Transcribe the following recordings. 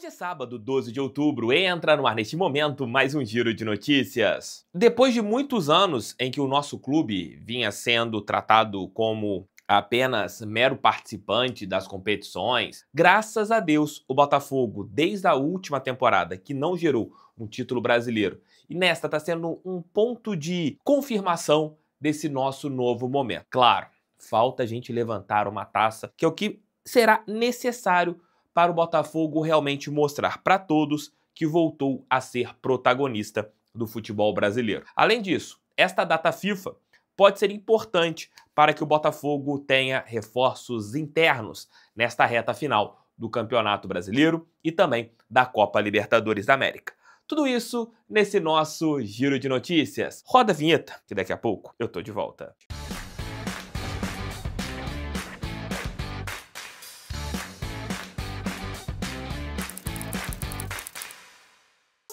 Hoje é sábado, 12 de outubro, entra no ar neste momento mais um giro de notícias. Depois de muitos anos em que o nosso clube vinha sendo tratado como apenas mero participante das competições, graças a Deus o Botafogo, desde a última temporada que não gerou um título brasileiro, e nesta está sendo um ponto de confirmação desse nosso novo momento. Claro, falta a gente levantar uma taça, que é o que será necessário para o Botafogo realmente mostrar para todos que voltou a ser protagonista do futebol brasileiro. Além disso, esta data FIFA pode ser importante para que o Botafogo tenha reforços internos nesta reta final do Campeonato Brasileiro e também da Copa Libertadores da América. Tudo isso nesse nosso giro de notícias. Roda a vinheta, que daqui a pouco eu tô de volta.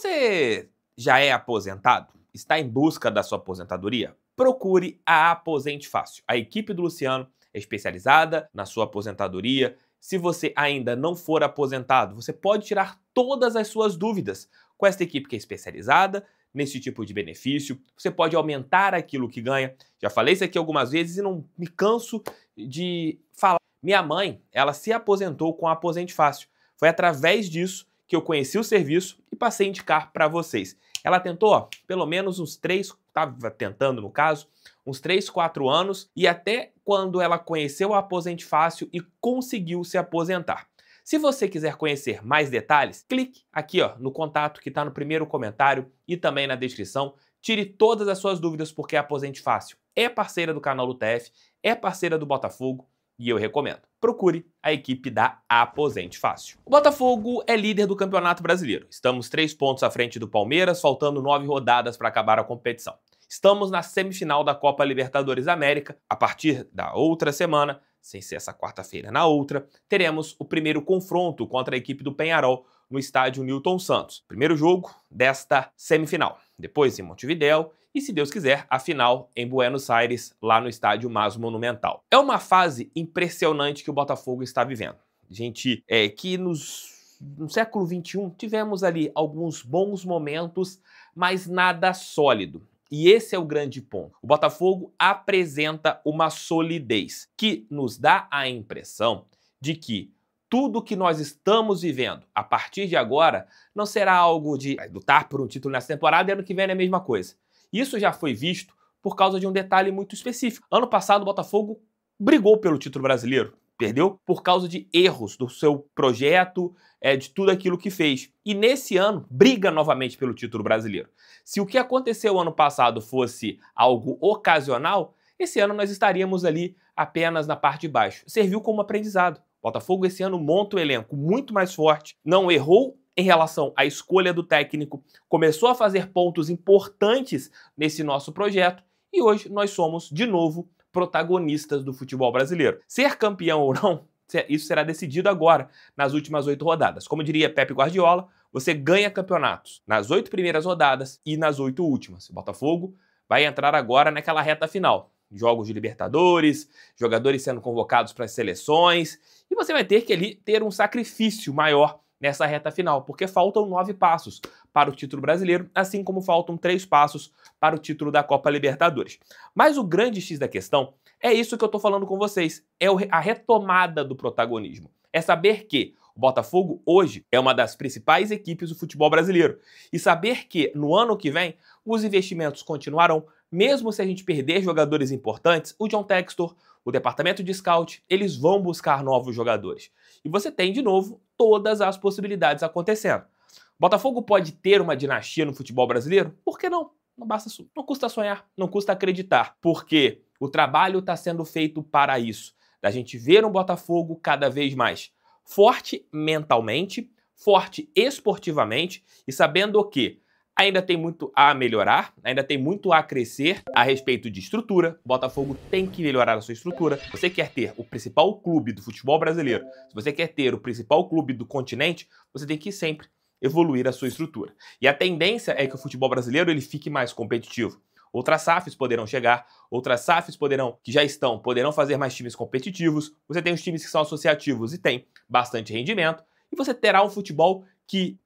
Você já é aposentado? Está em busca da sua aposentadoria? Procure a Aposente Fácil. A equipe do Luciano é especializada na sua aposentadoria. Se você ainda não for aposentado, você pode tirar todas as suas dúvidas com esta equipe que é especializada nesse tipo de benefício. Você pode aumentar aquilo que ganha. Já falei isso aqui algumas vezes e não me canso de falar. Minha mãe, ela se aposentou com a Aposente Fácil. Foi através disso que eu conheci o serviço passei a indicar para vocês. Ela tentou, ó, pelo menos uns três estava tentando no caso, uns três quatro anos e até quando ela conheceu a Aposente Fácil e conseguiu se aposentar. Se você quiser conhecer mais detalhes, clique aqui ó, no contato que está no primeiro comentário e também na descrição. Tire todas as suas dúvidas porque a Aposente Fácil é parceira do canal do TF, é parceira do Botafogo, e eu recomendo. Procure a equipe da Aposente Fácil. O Botafogo é líder do Campeonato Brasileiro. Estamos três pontos à frente do Palmeiras, faltando nove rodadas para acabar a competição. Estamos na semifinal da Copa Libertadores América. A partir da outra semana, sem ser essa quarta-feira, na outra, teremos o primeiro confronto contra a equipe do Penharol no estádio Newton Santos. Primeiro jogo desta semifinal. Depois em Montevidéu e, se Deus quiser, a final em Buenos Aires, lá no estádio Mas Monumental. É uma fase impressionante que o Botafogo está vivendo. Gente, é que nos no século XXI, tivemos ali alguns bons momentos, mas nada sólido. E esse é o grande ponto. O Botafogo apresenta uma solidez que nos dá a impressão de que tudo que nós estamos vivendo a partir de agora não será algo de lutar por um título nessa temporada e ano que vem é a mesma coisa. Isso já foi visto por causa de um detalhe muito específico. Ano passado, o Botafogo brigou pelo título brasileiro. Perdeu por causa de erros do seu projeto, é, de tudo aquilo que fez. E nesse ano, briga novamente pelo título brasileiro. Se o que aconteceu ano passado fosse algo ocasional, esse ano nós estaríamos ali apenas na parte de baixo. Serviu como aprendizado. Botafogo esse ano monta um elenco muito mais forte, não errou em relação à escolha do técnico, começou a fazer pontos importantes nesse nosso projeto e hoje nós somos, de novo, protagonistas do futebol brasileiro. Ser campeão ou não, é, isso será decidido agora, nas últimas oito rodadas. Como diria Pepe Guardiola, você ganha campeonatos nas oito primeiras rodadas e nas oito últimas. Botafogo vai entrar agora naquela reta final. Jogos de Libertadores, jogadores sendo convocados para as seleções, e você vai ter que ali ter um sacrifício maior nessa reta final, porque faltam nove passos para o título brasileiro, assim como faltam três passos para o título da Copa Libertadores. Mas o grande X da questão é isso que eu estou falando com vocês, é a retomada do protagonismo. É saber que o Botafogo hoje é uma das principais equipes do futebol brasileiro e saber que no ano que vem os investimentos continuarão, mesmo se a gente perder jogadores importantes, o John Textor, o departamento de scout, eles vão buscar novos jogadores. E você tem, de novo, todas as possibilidades acontecendo. Botafogo pode ter uma dinastia no futebol brasileiro? Por que não? Não, basta, não custa sonhar, não custa acreditar, porque o trabalho está sendo feito para isso. Da gente ver um Botafogo cada vez mais forte mentalmente, forte esportivamente e sabendo o que Ainda tem muito a melhorar, ainda tem muito a crescer a respeito de estrutura. O Botafogo tem que melhorar a sua estrutura. Você quer ter o principal clube do futebol brasileiro, se você quer ter o principal clube do continente, você tem que sempre evoluir a sua estrutura. E a tendência é que o futebol brasileiro ele fique mais competitivo. Outras SAFs poderão chegar, outras SAFs poderão, que já estão, poderão fazer mais times competitivos. Você tem os times que são associativos e têm bastante rendimento, e você terá um futebol que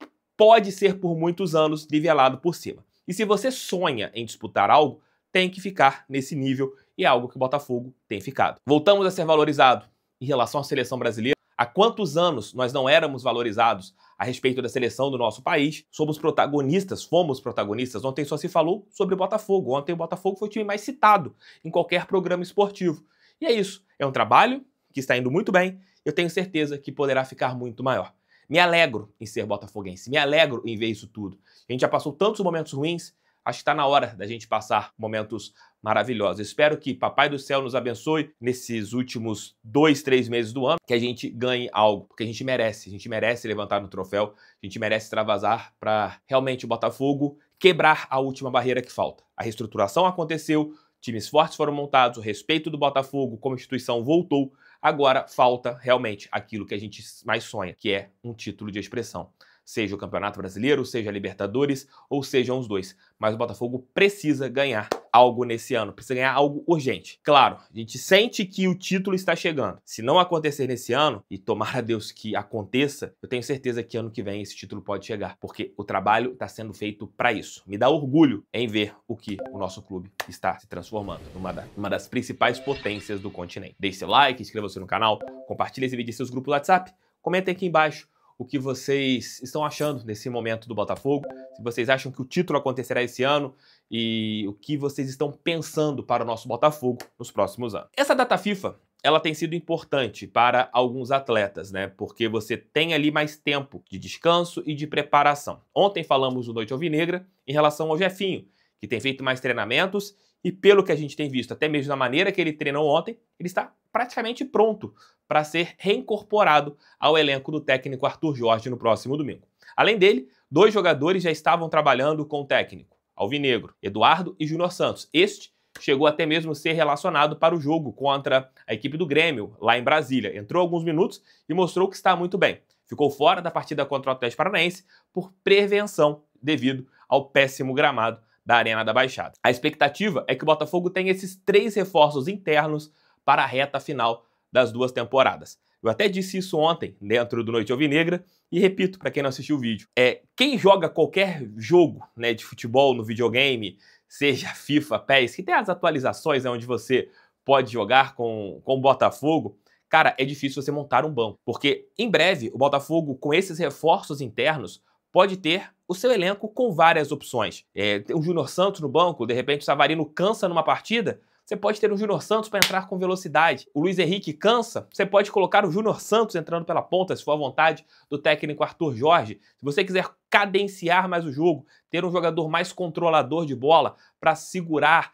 pode ser por muitos anos nivelado por cima. E se você sonha em disputar algo, tem que ficar nesse nível e é algo que o Botafogo tem ficado. Voltamos a ser valorizado em relação à seleção brasileira. Há quantos anos nós não éramos valorizados a respeito da seleção do nosso país? Somos protagonistas, fomos protagonistas. Ontem só se falou sobre o Botafogo. Ontem o Botafogo foi o time mais citado em qualquer programa esportivo. E é isso. É um trabalho que está indo muito bem. Eu tenho certeza que poderá ficar muito maior. Me alegro em ser botafoguense, me alegro em ver isso tudo. A gente já passou tantos momentos ruins, acho que está na hora da gente passar momentos maravilhosos. Espero que Papai do Céu nos abençoe nesses últimos dois, três meses do ano, que a gente ganhe algo, porque a gente merece, a gente merece levantar no troféu, a gente merece extravasar para realmente o Botafogo quebrar a última barreira que falta. A reestruturação aconteceu, times fortes foram montados, o respeito do Botafogo como instituição voltou. Agora falta realmente aquilo que a gente mais sonha, que é um título de expressão seja o Campeonato Brasileiro, seja a Libertadores, ou sejam os dois. Mas o Botafogo precisa ganhar algo nesse ano, precisa ganhar algo urgente. Claro, a gente sente que o título está chegando. Se não acontecer nesse ano, e tomara Deus que aconteça, eu tenho certeza que ano que vem esse título pode chegar, porque o trabalho está sendo feito para isso. Me dá orgulho em ver o que o nosso clube está se transformando numa, da, uma das principais potências do continente. Deixe seu like, inscreva-se no canal, compartilhe esse vídeo em seus grupos do WhatsApp, comentem aqui embaixo o que vocês estão achando nesse momento do Botafogo, se vocês acham que o título acontecerá esse ano e o que vocês estão pensando para o nosso Botafogo nos próximos anos. Essa data FIFA ela tem sido importante para alguns atletas, né? Porque você tem ali mais tempo de descanso e de preparação. Ontem falamos do Noite Alvinegra em relação ao Jefinho, que tem feito mais treinamentos e pelo que a gente tem visto, até mesmo na maneira que ele treinou ontem, ele está praticamente pronto para ser reincorporado ao elenco do técnico Arthur Jorge no próximo domingo. Além dele, dois jogadores já estavam trabalhando com o técnico, Alvinegro, Eduardo e Júnior Santos. Este chegou até mesmo a ser relacionado para o jogo contra a equipe do Grêmio, lá em Brasília. Entrou alguns minutos e mostrou que está muito bem. Ficou fora da partida contra o Atlético Paranaense por prevenção devido ao péssimo gramado da Arena da Baixada. A expectativa é que o Botafogo tenha esses três reforços internos para a reta final das duas temporadas. Eu até disse isso ontem dentro do Noite Alvinegra e repito para quem não assistiu o vídeo. É, quem joga qualquer jogo, né, de futebol no videogame, seja FIFA, PES, que tem as atualizações né, onde você pode jogar com com o Botafogo, cara, é difícil você montar um banco, porque em breve o Botafogo com esses reforços internos pode ter o seu elenco com várias opções. É, tem um Júnior Santos no banco, de repente o Savarino cansa numa partida, você pode ter um Júnior Santos para entrar com velocidade. O Luiz Henrique cansa, você pode colocar o Júnior Santos entrando pela ponta, se for a vontade do técnico Arthur Jorge. Se você quiser cadenciar mais o jogo, ter um jogador mais controlador de bola para segurar,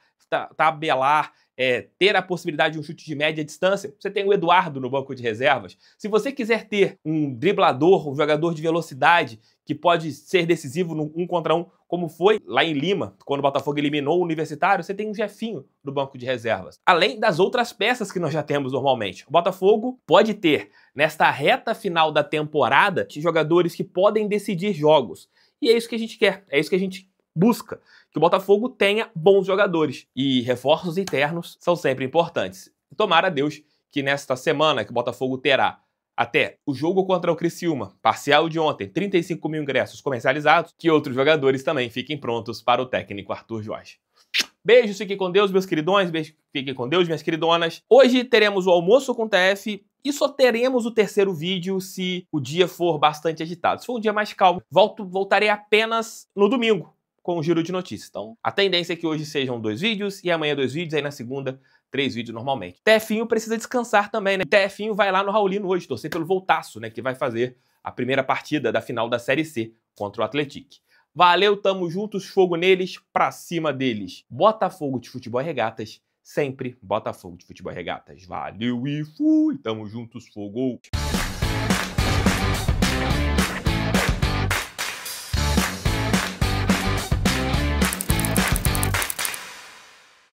tabelar é, ter a possibilidade de um chute de média distância, você tem o Eduardo no banco de reservas. Se você quiser ter um driblador, um jogador de velocidade que pode ser decisivo no um contra um, como foi lá em Lima, quando o Botafogo eliminou o Universitário, você tem um Jefinho no banco de reservas. Além das outras peças que nós já temos normalmente. O Botafogo pode ter, nesta reta final da temporada, jogadores que podem decidir jogos. E é isso que a gente quer, é isso que a gente busca que o Botafogo tenha bons jogadores. E reforços internos são sempre importantes. Tomara a Deus que nesta semana que o Botafogo terá até o jogo contra o Criciúma, parcial de ontem, 35 mil ingressos comercializados, que outros jogadores também fiquem prontos para o técnico Arthur Jorge. Beijos, fiquem com Deus, meus queridões, beijo, fiquem com Deus, minhas queridonas. Hoje teremos o almoço com o TF e só teremos o terceiro vídeo se o dia for bastante agitado. Se for um dia mais calmo, volto, voltarei apenas no domingo, com o giro de notícias. Então, a tendência é que hoje sejam dois vídeos e amanhã dois vídeos, aí na segunda três vídeos normalmente. Tefinho precisa descansar também, né? Tefinho vai lá no Raulino hoje, torcer pelo Voltaço, né? Que vai fazer a primeira partida da final da Série C contra o Atlético. Valeu, tamo juntos, fogo neles, pra cima deles. Botafogo de Futebol e Regatas, sempre Botafogo de Futebol e Regatas. Valeu e fui, tamo juntos, fogo!